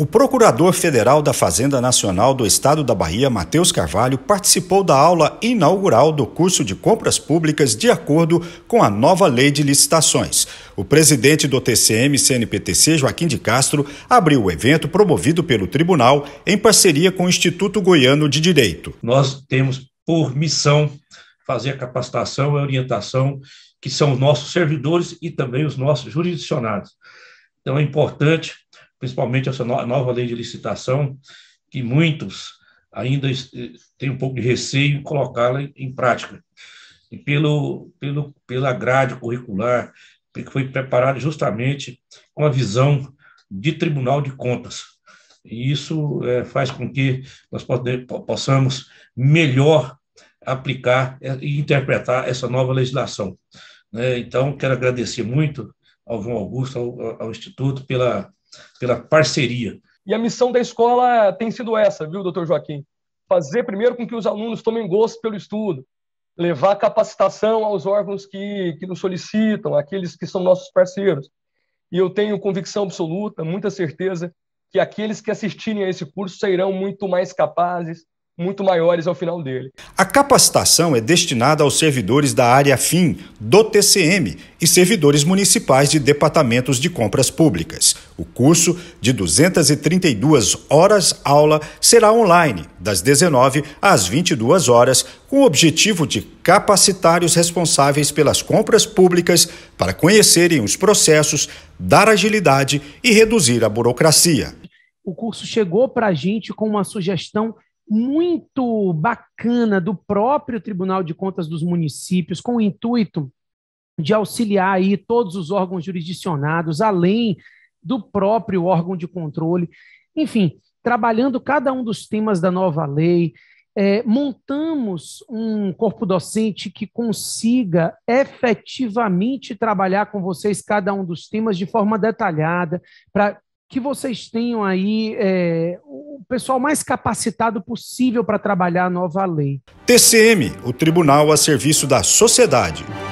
O Procurador Federal da Fazenda Nacional do Estado da Bahia, Matheus Carvalho, participou da aula inaugural do curso de compras públicas de acordo com a nova lei de licitações. O presidente do TCM CNPTC, Joaquim de Castro, abriu o evento promovido pelo tribunal em parceria com o Instituto Goiano de Direito. Nós temos por missão fazer a capacitação e orientação que são nossos servidores e também os nossos jurisdicionados. Então é importante principalmente essa nova lei de licitação, que muitos ainda eh, têm um pouco de receio em colocá-la em prática. E pelo, pelo, pela grade curricular, que foi preparada justamente com a visão de Tribunal de Contas. E isso é, faz com que nós possamos melhor aplicar e interpretar essa nova legislação. Né? Então, quero agradecer muito ao João Augusto, ao, ao Instituto, pela, pela parceria. E a missão da escola tem sido essa, viu, doutor Joaquim? Fazer primeiro com que os alunos tomem gosto pelo estudo, levar capacitação aos órgãos que, que nos solicitam, aqueles que são nossos parceiros. E eu tenho convicção absoluta, muita certeza, que aqueles que assistirem a esse curso serão muito mais capazes, muito maiores ao final dele. A capacitação é destinada aos servidores da área FIM do TCM e servidores municipais de departamentos de compras públicas. O curso, de 232 horas aula, será online, das 19 às 22 horas, com o objetivo de capacitar os responsáveis pelas compras públicas para conhecerem os processos, dar agilidade e reduzir a burocracia. O curso chegou para a gente com uma sugestão muito bacana do próprio Tribunal de Contas dos Municípios, com o intuito de auxiliar aí todos os órgãos jurisdicionados, além do próprio órgão de controle. Enfim, trabalhando cada um dos temas da nova lei, é, montamos um corpo docente que consiga efetivamente trabalhar com vocês cada um dos temas de forma detalhada, para que vocês tenham aí é, pessoal mais capacitado possível para trabalhar a nova lei. TCM, o tribunal a serviço da sociedade.